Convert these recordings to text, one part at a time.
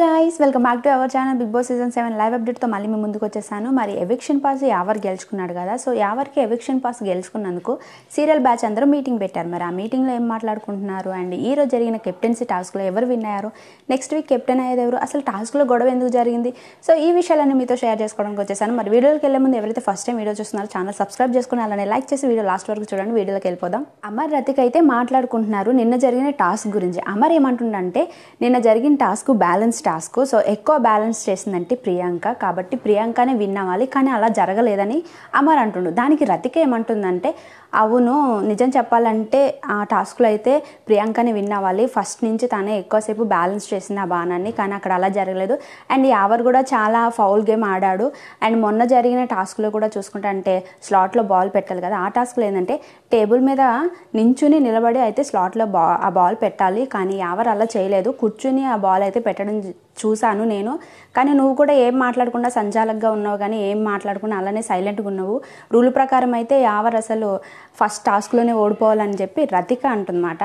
guys welcome back to our channel Bigg Boss season seven live అప్డేట్తో మళ్ళీ మేము ముందుకు వచ్చేసాను మరి ఎవిక్షన్ పాస్ యావర్ గెలుచుకున్నాడు కదా సో ఎవరికి ఎవిక్షన్ పాస్ గెలుచుకున్నందుకు సీరియల్ బ్యాచ్ అందరూ మీటింగ్ పెట్టారు మరి ఆ మీటింగ్లో ఏం మాట్లాడుకుంటున్నారు అండ్ ఈరోజు జరిగిన కెప్టెన్సీ టాస్క్లో ఎవరు విన్ అయ్యారు నెక్స్ట్ వీక్ కెప్టెన్ అయ్యేది ఎవరు అసలు టాస్క్లో గొడవ ఎందుకు జరిగింది సో ఈ విషయాలన్నీ మీతో షేర్ చేసుకోవడానికి వచ్చేసాను మరి వీడియోకి వెళ్ళే ముందు ఎవరైతే ఫస్ట్ టైం వీడియో చూస్తున్నారో ఛానల్ సబ్స్క్రైబ్ చేసుకుని అలానే లైక్ చేసి వీడియో లాస్ట్ వరకు చూడండి వీడియోకి వెళ్ళిపోదాం అమర్ రతికి అయితే మాట్లాడుకుంటున్నారు నిన్న జరిగిన టాస్క్ గురించి అమర్ ఏమంటుండంటే నిన్న జరిగిన టాస్క్ బ్యాలెన్స్ టాస్క్ సో ఎక్కువ బ్యాలెన్స్ చేసిందంటే ప్రియాంక కాబట్టి ప్రియాంకనే విన్ అవ్వాలి కానీ అలా జరగలేదని అమర్ అంటుండు దానికి రతిక ఏమంటుందంటే అవును నిజం చెప్పాలంటే ఆ టాస్క్లో అయితే ప్రియాంకని విన్ అవ్వాలి ఫస్ట్ నుంచి తనే ఎక్కువసేపు బ్యాలెన్స్ చేసింది ఆ బాణాన్ని కానీ అక్కడ అలా జరగలేదు అండ్ యావర్ కూడా చాలా ఫౌల్ గేమ్ ఆడాడు అండ్ మొన్న జరిగిన టాస్క్లో కూడా చూసుకుంటే అంటే స్లాట్లో బాల్ పెట్టాలి కదా ఆ టాస్క్లో ఏంటంటే టేబుల్ మీద నించుని నిలబడి అయితే స్లాట్లో బా ఆ బాల్ పెట్టాలి కానీ యావర్ అలా చేయలేదు కూర్చుని ఆ బాల్ అయితే పెట్టడం చూశాను నేను కానీ నువ్వు కూడా ఏం మాట్లాడకుండా సంచాలకగా ఉన్నావు కానీ ఏం మాట్లాడకుండా అలానే సైలెంట్గా ఉన్నావు రూల్ ప్రకారం అయితే యావర్ అసలు ఫస్ట్ టాస్క్లోనే ఓడిపోవాలని చెప్పి రతిక అంటుందన్నమాట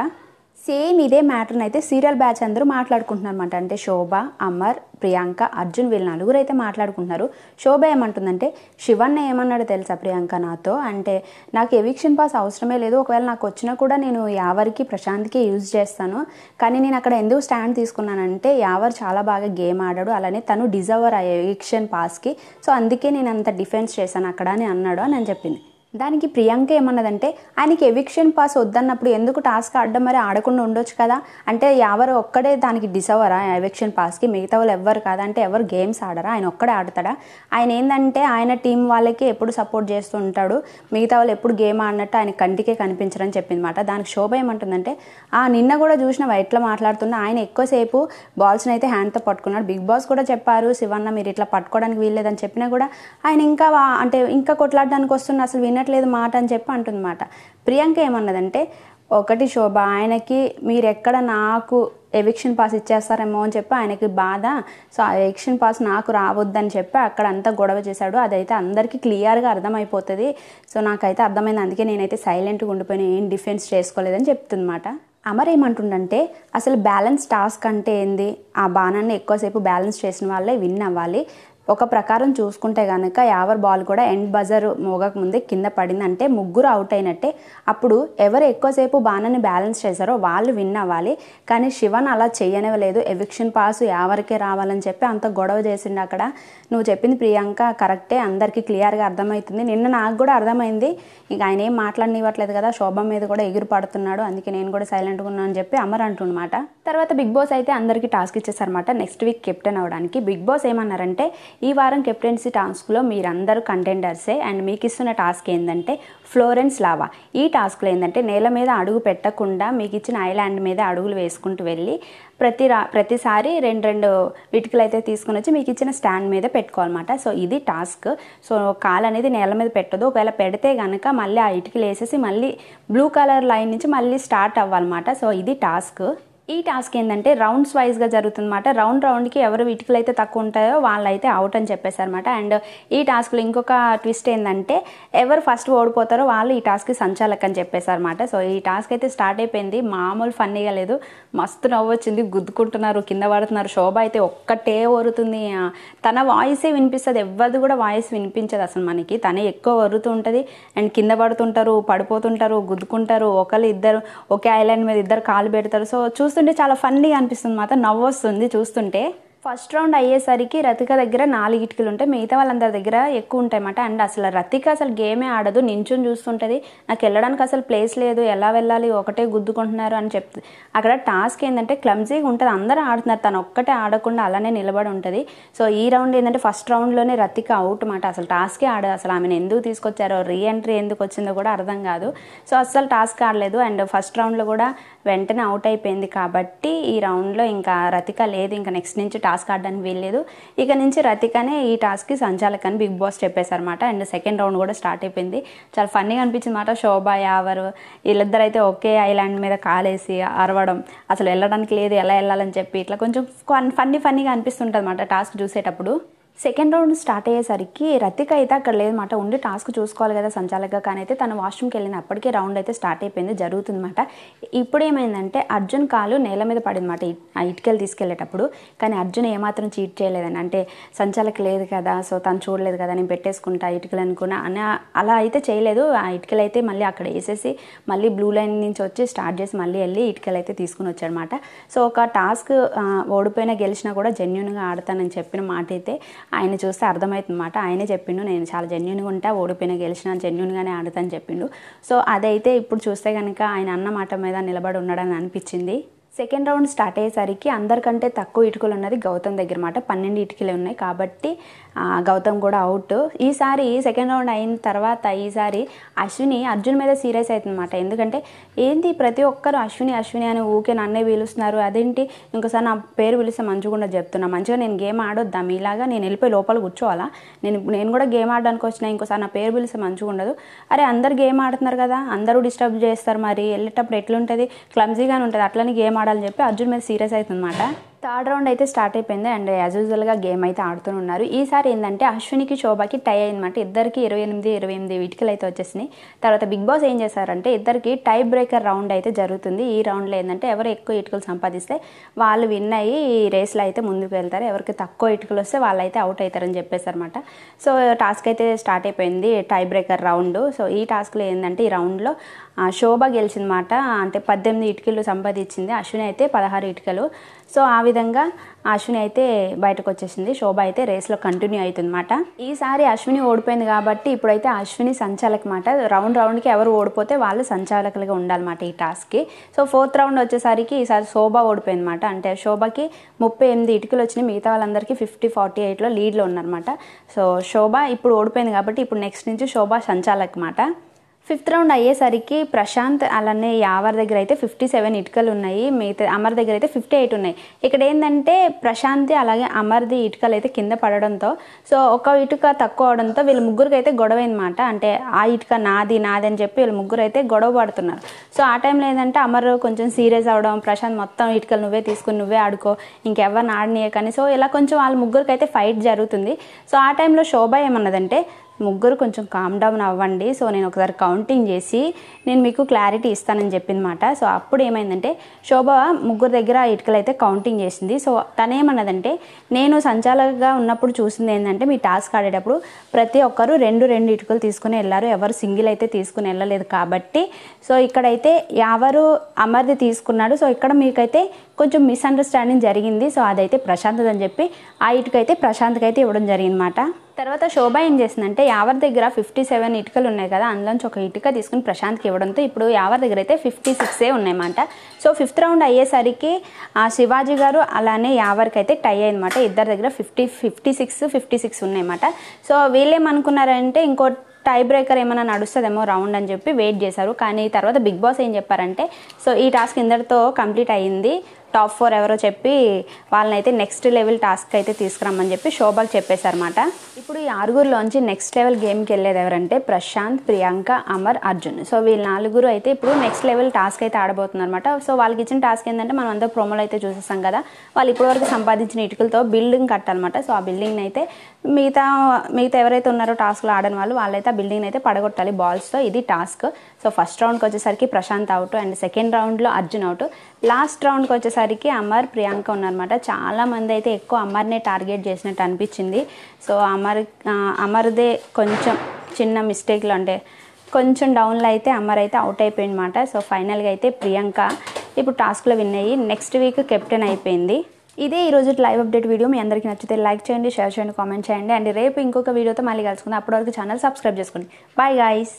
సేమ్ ఇదే మ్యాటర్ని అయితే సీరియల్ బ్యాచ్ అందరూ మాట్లాడుకుంటున్నారు అనమాట అంటే శోభ అమర్ ప్రియాంక అర్జున్ వీళ్ళు నలుగురు అయితే మాట్లాడుకుంటున్నారు శోభ ఏమంటుందంటే శివన్న ఏమన్నాడు తెలుసా ప్రియాంక నాతో అంటే నాకు ఎవిక్షన్ పాస్ అవసరమే లేదు ఒకవేళ నాకు వచ్చినా కూడా నేను యావర్కి ప్రశాంత్కి యూజ్ చేస్తాను కానీ నేను అక్కడ ఎందుకు స్టాండ్ తీసుకున్నానంటే యావర్ చాలా బాగా గేమ్ ఆడాడు అలానే తను డిజర్వర్ అయ్యే ఎవిక్షన్ పాస్కి సో అందుకే నేను అంత డిఫెన్స్ చేశాను అక్కడ అని అన్నాడు అని చెప్పింది దానికి ప్రియాంక ఏమన్నదంటే ఆయనకి ఎవిక్షన్ పాస్ వద్దన్నప్పుడు ఎందుకు టాస్క్ ఆడడం మరి ఆడకుండా ఉండొచ్చు కదా అంటే ఎవరు ఒక్కడే దానికి డిసవరా ఎవిక్షన్ పాస్కి మిగతా వాళ్ళు ఎవ్వరు కాదా అంటే ఎవరు గేమ్స్ ఆడరా ఆయన ఒక్కడే ఆడతాడా ఆయన ఏంటంటే ఆయన టీం వాళ్ళకి ఎప్పుడు సపోర్ట్ చేస్తూ ఉంటాడు మిగతా వాళ్ళు ఎప్పుడు గేమ్ ఆడినట్టు ఆయన కంటికే కనిపించరని మాట దానికి శోభ ఏమంటుందంటే ఆ నిన్న కూడా చూసిన ఎట్లా మాట్లాడుతున్నా ఆయన ఎక్కువసేపు బాల్స్ని అయితే హ్యాండ్తో పట్టుకున్నాడు బిగ్ బాస్ కూడా చెప్పారు శివన్న మీరు ఇట్లా పట్టుకోవడానికి వీల్లేదని చెప్పినా కూడా ఆయన ఇంకా అంటే ఇంకా కొట్లాడడానికి వస్తున్న అసలు విన్నర్ వినట్లేదు మాట అని చెప్పి అంటుందన్నమాట ప్రియాంక ఏమన్నదంటే ఒకటి శోభ ఆయనకి మీరు ఎక్కడ నాకు ఎవిక్షన్ పాస్ ఇచ్చేస్తారేమో అని చెప్పి ఆయనకి బాధ సో ఆ ఎవిక్షన్ పాస్ నాకు రావద్దని చెప్పి అక్కడ అంతా గొడవ చేశాడు అదైతే అందరికీ క్లియర్గా అర్థమైపోతుంది సో నాకైతే అర్థమైంది అందుకే నేనైతే సైలెంట్గా ఉండిపోయిన ఏం డిఫెన్స్ చేసుకోలేదని చెప్తుందన్నమాట అమర్ ఏమంటుండంటే అసలు బ్యాలెన్స్ టాస్క్ అంటే ఏంది ఆ బాణాన్ని ఎక్కువసేపు బ్యాలెన్స్ చేసిన వాళ్ళే విన్ అవ్వాలి ఒక ప్రకారం చూసుకుంటే కనుక యావర్ బాల్ కూడా ఎండ్ బజర్ మోగక ముందే కింద పడిందంటే ముగ్గురు అవుట్ అయినట్టే అప్పుడు ఎవరు ఎక్కువసేపు బాణాన్ని బ్యాలెన్స్ చేశారో వాళ్ళు విన్ అవ్వాలి కానీ శివన్ అలా చేయనివ్వలేదు ఎవిక్షన్ పాస్ యావరికే రావాలని చెప్పి అంత గొడవ చేసిండు అక్కడ నువ్వు చెప్పింది ప్రియాంక కరెక్టే అందరికీ క్లియర్గా అర్థమవుతుంది నిన్న నాకు కూడా అర్థమైంది ఇక ఆయన ఏం మాట్లాడినివ్వట్లేదు కదా శోభ మీద కూడా ఎగిరి పడుతున్నాడు అందుకే నేను కూడా సైలెంట్గా ఉన్నాను అని చెప్పి అమర్ అంటున్నమాట తర్వాత బిగ్ బాస్ అయితే అందరికీ టాస్క్ ఇచ్చేసారన్నమాట నెక్స్ట్ వీక్ కెప్టెన్ అవడానికి బిగ్ బాస్ ఏమన్నారంటే ఈ వారం కెప్టెన్సీ టాస్క్లో మీరందరూ కంటెండర్సే అండ్ మీకు ఇస్తున్న టాస్క్ ఏంటంటే ఫ్లోరెన్స్ లావా ఈ టాస్క్లో ఏంటంటే నేల మీద అడుగు పెట్టకుండా మీకు ఇచ్చిన ఐలాండ్ మీద అడుగులు వేసుకుంటూ వెళ్ళి ప్రతి రా ప్రతిసారి రెండు రెండు ఇటుకలు అయితే తీసుకుని వచ్చి మీకు ఇచ్చిన స్టాండ్ మీద పెట్టుకోవాలన్నమాట సో ఇది టాస్క్ సో కాల్ అనేది నేల మీద పెట్టదు ఒకవేళ పెడితే కనుక మళ్ళీ ఆ ఇటుకలు వేసేసి మళ్ళీ బ్లూ కలర్ లైన్ నుంచి మళ్ళీ స్టార్ట్ అవ్వాలన్నమాట సో ఇది టాస్క్ ఈ టాస్క్ ఏంటంటే రౌండ్స్ వైజ్గా జరుగుతుందన్నమాట రౌండ్ రౌండ్కి ఎవరు ఇటుకలు అయితే తక్కువ ఉంటాయో వాళ్ళైతే అవుట్ అని అనమాట అండ్ ఈ టాస్క్లో ఇంకొక ట్విస్ట్ ఏంటంటే ఎవరు ఫస్ట్ ఓడిపోతారో వాళ్ళు ఈ టాస్క్కి సంచాలక్ అని చెప్పేశారనమాట సో ఈ టాస్క్ అయితే స్టార్ట్ అయిపోయింది మామూలు ఫన్నీగా లేదు మస్తు నవ్వు వచ్చింది గుద్దుకుంటున్నారు కింద పడుతున్నారు శోభ అయితే ఒక్కటే ఓరుతుంది తన వాయిసే వినిపిస్తుంది ఎవరిది కూడా వాయిస్ వినిపించదు అసలు మనకి తనే ఎక్కువ వరుతూ ఉంటుంది అండ్ కింద పడుతుంటారు పడిపోతుంటారు గుద్దుకుంటారు ఒకళ్ళు ఇద్దరు ఒకే ఐలాండ్ మీద ఇద్దరు కాలు పెడతారు సో చూసి చూస్తుంటే చాలా ఫన్నీగా అనిపిస్తుంది మాత్రం నవ్వు వస్తుంది చూస్తుంటే ఫస్ట్ రౌండ్ అయ్యేసరికి రతిక దగ్గర నాలుగు ఇటుకలు ఉంటాయి మిగతా వాళ్ళందరి దగ్గర ఎక్కువ ఉంటాయన్నమాట అండ్ అసలు రతిక అసలు గేమే ఆడదు నించుని చూస్తుంటుంది నాకు వెళ్ళడానికి అసలు ప్లేస్ లేదు ఎలా వెళ్ళాలి ఒకటే గుద్దుకుంటున్నారు అని చెప్తుంది అక్కడ టాస్క్ ఏంటంటే క్లమ్జీగా ఉంటుంది అందరూ ఆడుతున్నారు తను ఒక్కటే ఆడకుండా అలానే నిలబడి ఉంటుంది సో ఈ రౌండ్ ఏంటంటే ఫస్ట్ రౌండ్లోనే రతిక అవుట్ మాట అసలు టాస్కే ఆడదు అసలు ఆమెను ఎందుకు తీసుకొచ్చారో రీ ఎంట్రీ ఎందుకు వచ్చిందో కూడా అర్థం కాదు సో అస్సలు టాస్క్ ఆడలేదు అండ్ ఫస్ట్ రౌండ్లో కూడా వెంటనే అవుట్ అయిపోయింది కాబట్టి ఈ రౌండ్లో ఇంకా రతిక లేదు ఇంకా నెక్స్ట్ నుంచి టాస్క్ టాస్క్ ఆడడానికి వీల్లేదు ఇక నుంచి రతికనే ఈ టాస్క్కి సంచాలక్ అని బిగ్ బాస్ చెప్పేశారనమాట అండ్ సెకండ్ రౌండ్ కూడా స్టార్ట్ అయిపోయింది చాలా ఫన్నీగా అనిపించింది మాట శోభ యావరు వీళ్ళిద్దరు అయితే ఒకే ఐలాండ్ మీద కాలేసి అరవడం అసలు వెళ్ళడానికి లేదు ఎలా వెళ్ళాలని చెప్పి ఇట్లా కొంచెం ఫన్నీ ఫన్నీగా అనిపిస్తుంటుంది అనమాట టాస్క్ చూసేటప్పుడు సెకండ్ రౌండ్ స్టార్ట్ అయ్యేసరికి రతిక అయితే అక్కడ లేదన్నమాట ఉండి టాస్క్ చూసుకోవాలి కదా సంచాలకగా కానీ అయితే తను వాష్రూమ్కి వెళ్ళినప్పటికీ రౌండ్ అయితే స్టార్ట్ అయిపోయింది జరుగుతుందన్నమాట ఇప్పుడు ఏమైందంటే అర్జున్ కాలు నేల మీద పడిందన్నమాట ఆ ఇటుకలు తీసుకెళ్లేటప్పుడు కానీ అర్జున్ ఏమాత్రం చీట్ చేయలేదని అంటే సంచాలక లేదు కదా సో తను చూడలేదు కదా నేను పెట్టేసుకుంటా ఇటుకలు అనుకున్నా అని అలా అయితే చేయలేదు ఆ ఇటుకలు అయితే మళ్ళీ అక్కడ వేసేసి మళ్ళీ బ్లూ లైన్ నుంచి వచ్చి స్టార్ట్ చేసి మళ్ళీ వెళ్ళి ఇటుకలు అయితే తీసుకుని వచ్చాడనమాట సో ఒక టాస్క్ ఓడిపోయినా గెలిచినా కూడా జెన్యున్గా ఆడతానని చెప్పిన మాట అయితే ఆయన చూస్తే అర్థమవుతుందన్నమాట ఆయనే చెప్పిండు నేను చాలా జెన్యున్గా ఉంటా ఓడిపోయిన గెలిచిన జెన్యున్గానే ఆడుతాను చెప్పిండు సో అదైతే ఇప్పుడు చూస్తే కనుక ఆయన అన్న మాట మీద నిలబడి ఉన్నాడని అనిపించింది సెకండ్ రౌండ్ స్టార్ట్ అయ్యేసరికి అందరికంటే తక్కువ ఇటుకలు ఉన్నది గౌతమ్ దగ్గర మాట పన్నెండు ఇటుకలు ఉన్నాయి కాబట్టి గౌతమ్ కూడా అవుట్ ఈసారి సెకండ్ రౌండ్ అయిన తర్వాత ఈసారి అశ్విని అర్జున్ మీద సీరియస్ అవుతుందన్నమాట ఎందుకంటే ఏంటి ప్రతి ఒక్కరు అశ్విని అశ్విని అని ఊకే నన్నే పిలుస్తున్నారు అదేంటి ఇంకోసారి నా పేరు పిలిస్తే మంచిగా చెప్తున్నా మంచిగా నేను గేమ్ ఆడొద్దాం ఇలాగా నేను వెళ్ళిపోయి లోపల కూర్చోవాలా నేను నేను కూడా గేమ్ ఆడడానికి వచ్చిన ఇంకోసారి నా పేరు పిలిస్తే మంచిగా ఉండదు అరే అందరు గేమ్ ఆడుతున్నారు కదా అందరూ డిస్టర్బ్ చేస్తారు మరి వెళ్ళేటప్పుడు ఎట్లుంటుంది క్లమ్జీగానే ఉంటుంది అట్లనే గేమ్ ఆడాలని చెప్పి అర్జున్ మీద సీరియస్ అవుతుందన్నమాట థర్డ్ రౌండ్ అయితే స్టార్ట్ అయిపోయింది అండ్ యాజ్ యూజువల్గా గేమ్ అయితే ఆడుతూ ఉన్నారు ఈసారి ఏంటంటే అశ్వినికి శోభకి టై అయిందన్నమాట ఇద్దరికి ఇరవై ఎనిమిది ఇరవై ఎనిమిది వీటికలు అయితే వచ్చేసినాయి తర్వాత బిగ్ బాస్ ఏం చేశారంటే ఇద్దరికి టై బ్రేకర్ రౌండ్ అయితే జరుగుతుంది ఈ రౌండ్లో ఏంటంటే ఎవరు ఎక్కువ ఇటుకలు సంపాదిస్తే వాళ్ళు విన్ అయ్యి ఈ రేస్లో అయితే ముందుకు వెళ్తారు ఎవరికి తక్కువ ఇటుకలు వస్తే వాళ్ళైతే అవుట్ అవుతారని చెప్పేశారనమాట సో టాస్క్ అయితే స్టార్ట్ అయిపోయింది టై బ్రేకర్ రౌండ్ సో ఈ టాస్క్లో ఏంటంటే ఈ రౌండ్లో శోభ గెలిచిందన్నమాట అంటే పద్దెనిమిది ఇటుకలు సంపాదించింది అశ్విని అయితే పదహారు ఇటుకలు సో ఆ విధంగా అశ్విని అయితే బయటకు వచ్చేసింది శోభ అయితే రేస్లో కంటిన్యూ అవుతుందన్నమాట ఈసారి అశ్విని ఓడిపోయింది కాబట్టి ఇప్పుడైతే అశ్విని మాట రౌండ్ రౌండ్కి ఎవరు ఓడిపోతే వాళ్ళు సంచాలకులుగా ఉండాలన్నమాట ఈ టాస్క్కి సో ఫోర్త్ రౌండ్ వచ్చేసరికి ఈసారి శోభ ఓడిపోయిందన్నమాట అంటే శోభకి ముప్పై ఎనిమిది ఇటుకలు వచ్చినాయి మిగతా వాళ్ళందరికీ ఫిఫ్టీ ఫార్టీ ఎయిట్లో లీడ్లో ఉన్నారన్నమాట సో శోభ ఇప్పుడు ఓడిపోయింది కాబట్టి ఇప్పుడు నెక్స్ట్ నుంచి శోభ మాట ఫిఫ్త్ రౌండ్ అయ్యేసరికి ప్రశాంత్ అలానే యావర్ దగ్గర అయితే ఫిఫ్టీ సెవెన్ ఇటుకలు ఉన్నాయి మిగతా అమర్ దగ్గర అయితే ఫిఫ్టీ ఎయిట్ ఉన్నాయి ఇక్కడ ఏంటంటే ప్రశాంతి అలాగే అమర్ది ఇటుకలు అయితే కింద పడడంతో సో ఒక ఇటుక తక్కువ అవడంతో వీళ్ళ ముగ్గురికి అయితే గొడవ అనమాట అంటే ఆ ఇటుక నాది నాది అని చెప్పి వీళ్ళ ముగ్గురు అయితే గొడవ పడుతున్నారు సో ఆ టైంలో ఏంటంటే అమర్ కొంచెం సీరియస్ అవడం ప్రశాంత్ మొత్తం ఇటుకలు నువ్వే తీసుకుని నువ్వే ఆడుకో ఇంకెవరిని ఆడనీయ కానీ సో ఇలా కొంచెం వాళ్ళ ముగ్గురికి అయితే ఫైట్ జరుగుతుంది సో ఆ టైంలో శోభ ఏమన్నదంటే ముగ్గురు కొంచెం కామ్ డౌన్ అవ్వండి సో నేను ఒకసారి కౌంటింగ్ చేసి నేను మీకు క్లారిటీ ఇస్తానని చెప్పిందన్నమాట సో అప్పుడు ఏమైందంటే శోభ ముగ్గురు దగ్గర ఇటుకలు అయితే కౌంటింగ్ చేసింది సో తనేమన్నదంటే నేను సంచాలకగా ఉన్నప్పుడు చూసింది ఏంటంటే మీ టాస్క్ ఆడేటప్పుడు ప్రతి ఒక్కరు రెండు రెండు ఇటుకలు తీసుకుని వెళ్ళారు ఎవరు సింగిల్ అయితే తీసుకుని వెళ్ళలేదు కాబట్టి సో ఇక్కడైతే ఎవరు అమర్ది తీసుకున్నాడు సో ఇక్కడ మీకైతే కొంచెం మిస్అండర్స్టాండింగ్ జరిగింది సో అదైతే ప్రశాంత్ అని చెప్పి ఆ ఇటుకైతే ప్రశాంత్కి అయితే ఇవ్వడం జరిగిందన్నమాట తర్వాత శోభ ఏం చేసిందంటే యావర్ దగ్గర ఫిఫ్టీ సెవెన్ ఇటుకలు ఉన్నాయి కదా అందులోంచి ఒక ఇటుక తీసుకుని ప్రశాంత్కి ఇవ్వడంతో ఇప్పుడు యావర్ దగ్గర అయితే ఫిఫ్టీ సిక్సే ఉన్నాయన్నమాట సో ఫిఫ్త్ రౌండ్ అయ్యేసరికి ఆ శివాజీ గారు అలానే యావర్కి అయితే టై అయిందన్నమాట ఇద్దరి దగ్గర fifty fifty six fifty six ఉన్నాయన్నమాట సో వీళ్ళేమనుకున్నారంటే ఇంకో టై బ్రేకర్ ఏమైనా నడుస్తుందేమో రౌండ్ అని చెప్పి వెయిట్ చేశారు కానీ తర్వాత బిగ్ బాస్ ఏం చెప్పారంటే సో ఈ టాస్క్ ఇందరితో కంప్లీట్ అయ్యింది టాప్ ఫోర్ ఎవరో చెప్పి వాళ్ళనైతే నెక్స్ట్ లెవెల్ టాస్క్ అయితే తీసుకురమ్మని చెప్పి శోభకు చెప్పేశారన్నమాట ఇప్పుడు ఈ ఆరుగురులోంచి నెక్స్ట్ లెవెల్ గేమ్కి వెళ్ళేది ఎవరంటే ప్రశాంత్ ప్రియాంక అమర్ అర్జున్ సో వీళ్ళు నాలుగురు అయితే ఇప్పుడు నెక్స్ట్ లెవెల్ టాస్క్ అయితే ఆడబోతున్నారు అనమాట సో వాళ్ళకి ఇచ్చిన టాస్క్ ఏంటంటే మనం అంత ప్రోమోలు అయితే చూసేస్తాం కదా వాళ్ళు ఇప్పటివరకు సంపాదించిన ఇటుకలతో బిల్డింగ్ కట్టాలన్నమాట సో ఆ బిల్డింగ్ అయితే మిగతా మిగతా ఎవరైతే ఉన్నారో టాస్క్లో ఆడని వాళ్ళు వాళ్ళైతే ఆ బిల్డింగ్ అయితే పడగొట్టాలి బాల్స్తో ఇది టాస్క్ సో ఫస్ట్ రౌండ్కి వచ్చేసరికి ప్రశాంత్ అవుట్ అండ్ సెకండ్ రౌండ్లో అర్జున్ అవుట్ లాస్ట్ రౌండ్కి వచ్చేసరికి అమర్ ప్రియాంక ఉన్నారనమాట చాలామంది అయితే ఎక్కువ అమర్నే టార్గెట్ చేసినట్టు అనిపించింది సో అమర్ అమర్దే కొంచెం చిన్న మిస్టేక్లు అంటే కొంచెం డౌన్లో అయితే అమర్ అయితే అవుట్ అయిపోయింది అనమాట సో ఫైనల్గా అయితే ప్రియాంక ఇప్పుడు టాస్క్లో విన్ అయ్యి నెక్స్ట్ వీక్ కెప్టెన్ అయిపోయింది ఇదే ఈరోజు లైవ్ అప్డేట్ వీడియో మీ అందరికీ నచ్చితే లైక్ చేయండి షేర్ చేయండి కామెంట్ చేయండి అండ్ రేపు ఇంకొక వీడియోతో మళ్ళీ కలుసుకుందాం అప్పటివరకు ఛానల్ సబ్స్క్రైబ్ చేసుకోండి బాయ్ గాయస్